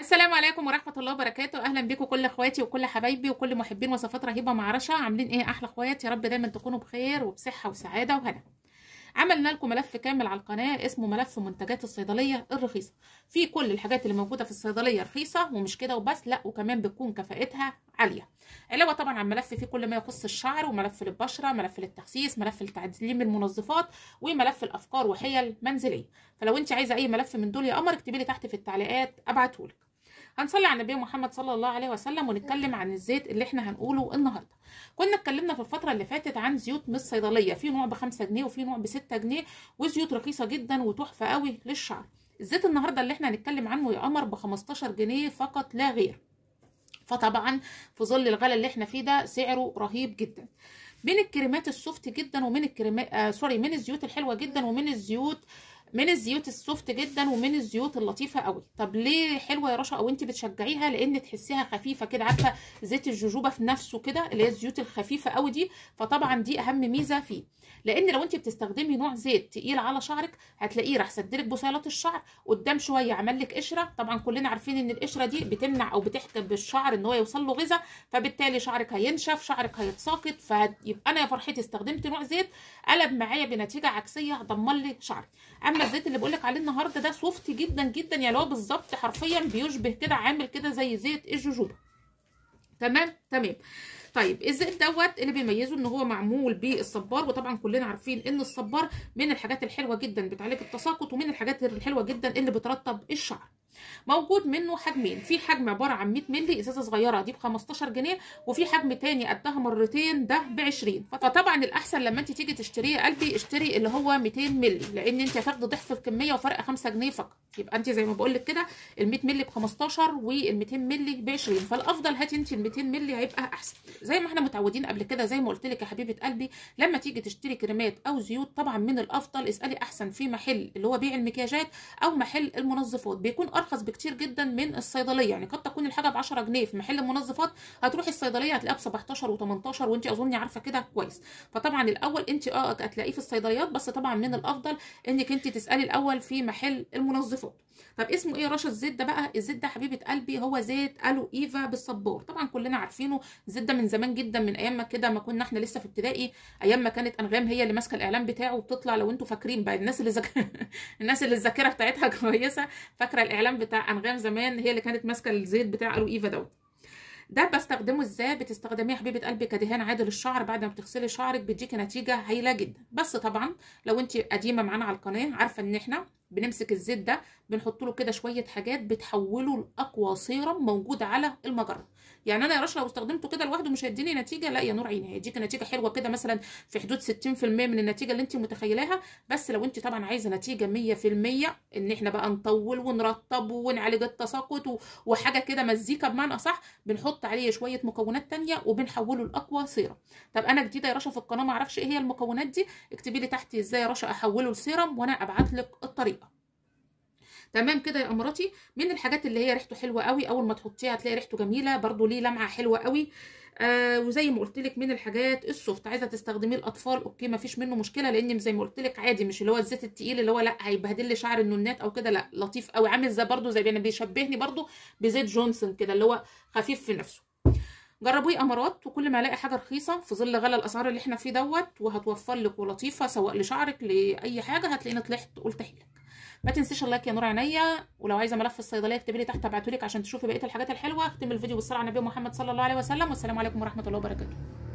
السلام عليكم ورحمه الله وبركاته اهلا بيكم كل اخواتي وكل حبايبي وكل محبين وصفات رهيبه مع رشا عاملين ايه احلى اخوات يا رب دايما تكونوا بخير وبصحه وسعاده وهنا عملنا لكم ملف كامل على القناه اسمه ملف منتجات الصيدليه الرخيصه فيه كل الحاجات اللي موجوده في الصيدليه رخيصه ومش كده وبس لا وكمان بتكون كفاءتها عاليه علاوه طبعا على ملف فيه كل ما يخص الشعر وملف للبشره ملف للتخسيس ملف لتعديل المنظفات وملف الافكار وحيل منزليه فلو انت عايزه اي ملف من دول يا قمر اكتبي لي تحت في التعليقات لك هنصلي على النبي محمد صلى الله عليه وسلم ونتكلم عن الزيت اللي احنا هنقوله النهارده كنا اتكلمنا في الفتره اللي فاتت عن زيوت من الصيدليه في نوع بخمسه جنيه وفي نوع بسته جنيه وزيوت رخيصه جدا وتحفه قوي للشعر الزيت النهارده اللي احنا هنتكلم عنه يا قمر ب 15 جنيه فقط لا غير فطبعا في ظل الغلاء اللي احنا فيه ده سعره رهيب جدا من الكريمات السوفت جدا ومن الكريمات آه سوري من الزيوت الحلوه جدا ومن الزيوت من الزيوت السوفت جدا ومن الزيوت اللطيفه قوي طب ليه حلوه يا رشا او انت بتشجعيها لان تحسيها خفيفه كده عارفه زيت الجوجوبا في نفسه كده اللي هي الزيوت الخفيفه قوي دي فطبعا دي اهم ميزه فيه لان لو انت بتستخدمي نوع زيت تقيل على شعرك هتلاقيه راح سد لك بصيلات الشعر قدام شويه عمل لك قشره طبعا كلنا عارفين ان القشره دي بتمنع او بتحجب الشعر ان هو يوصل له غذاء فبالتالي شعرك هينشف شعرك هيتساقط فيبقى انا يا فرحتي استخدمت نوع زيت قلب معايا بنتيجه عكسيه ضمن لي شعري اما عامله الزيت اللي بقولك عليه النهارده ده سوفتي جدا جدا يعني هو بالظبط حرفيا بيشبه كده عامل كده زي زيت الجوجوبا تمام تمام طيب الزيت دوت اللي بيميزه ان هو معمول بالصبار وطبعا كلنا عارفين ان الصبار من الحاجات الحلوه جدا بتعالج التساقط ومن الحاجات الحلوه جدا اللي بترطب الشعر موجود منه حجمين في حجم عباره عن 100 مللي ازازه صغيره دي ب 15 جنيه وفي حجم تاني قدها مرتين ده ب 20 فطبعا الاحسن لما انت تيجي تشتريه يا قلبي اشتري اللي هو 200 مللي لان انت هتاخدي ضعف الكميه وفرق 5 جنيه فقط يبقى انت زي ما بقول لك كده ال 100 مللي ب 15 وال 200 مللي ب 20 فالافضل هاتي انت ال 200 مللي هيبقى احسن زي ما احنا متعودين قبل كده زي ما قلت لك يا حبيبه قلبي لما تيجي تشتري كريمات او زيوت طبعا من الافضل اسالي احسن في محل اللي هو بيع المكياجات او محل المنظفات بيكون ارخص ارخص بكتير جدا من الصيدليه يعني قد تكون الحاجه ب 10 جنيه في محل المنظفات هتروحي الصيدليه هتلاقيها ب 17 و18 وانت اظن عارفه كده كويس فطبعا الاول انت اه هتلاقيه في الصيدليات بس طبعا من الافضل انك انت تسالي الاول في محل المنظفات طب اسمه ايه رشا الزيت ده بقى الزيت ده حبيبه قلبي هو زيت الو ايفا بالصبار طبعا كلنا عارفينه الزيت ده من زمان جدا من ايام ما كده ما كنا احنا لسه في ابتدائي ايام ما كانت انغام هي اللي ماسكه الاعلان بتاعه وبتطلع لو انتوا فاكرين بقى الناس اللي زك... الناس اللي الذاكره بتاعتها كويسه فاكره الاعلان بتاع انغام زمان هي اللي كانت ماسكه الزيت بتاع الو ايفا دوت ده بستخدمه ازاي بتستخدميه يا حبيبه قلبي كدهان عادل الشعر بعد ما بتغسلي شعرك بيديكي نتيجه هايله جدا بس طبعا لو انت قديمه معانا على القناه عارفه ان احنا بنمسك الزيت ده بنحط له كده شويه حاجات بتحوله لاقوى سيرم موجود على المجره يعني انا يا رشا لو استخدمته كده لوحده مش هيديني نتيجه لا يا نور عيني هيديك نتيجه حلوه كده مثلا في حدود 60% من النتيجه اللي انت متخيلاها بس لو انت طبعا عايزه نتيجه 100% ان احنا بقى نطول ونرطب ونعالج التساقط وحاجه كده مزيكا بمعنى اصح بنحط عليه شويه مكونات ثانيه وبنحوله لاقوى سيرم طب انا جديده يا رشا في القناه ما اعرفش ايه هي المكونات دي اكتبي لي تحت ازاي يا رشا احوله لسيرم وانا ابعت لك الطريقه تمام كده يا امراتي من الحاجات اللي هي ريحته حلوه قوي اول ما تحطيها هتلاقي ريحته جميله برده ليه لمعه حلوه قوي آه وزي ما قلت لك من الحاجات السوفت عايزه تستخدميه الاطفال اوكي ما فيش منه مشكله لان زي ما قلت لك عادي مش اللي هو الزيت التقيل اللي هو لا هيبهدل لي شعر النونات او كده لا لطيف قوي عامل زي برده زي يعني بيشبهني برده بزيت جونسون كده اللي هو خفيف في نفسه جربوه امارات وكل ما الاقي حاجه رخيصه في ظل غلى الاسعار اللي احنا فيه دوت وهتوفر لك ولطيفه سواء لشعرك لاي حاجه هتلاقيني طلعت قلت لك ما تنسيش اللايك يا نور عينيا ولو عايزه ملف الصيدليه اكتبي لي تحت ابعته لك عشان تشوفي بقيه الحاجات الحلوه اختم الفيديو بالصلاه على النبي محمد صلى الله عليه وسلم والسلام عليكم ورحمه الله وبركاته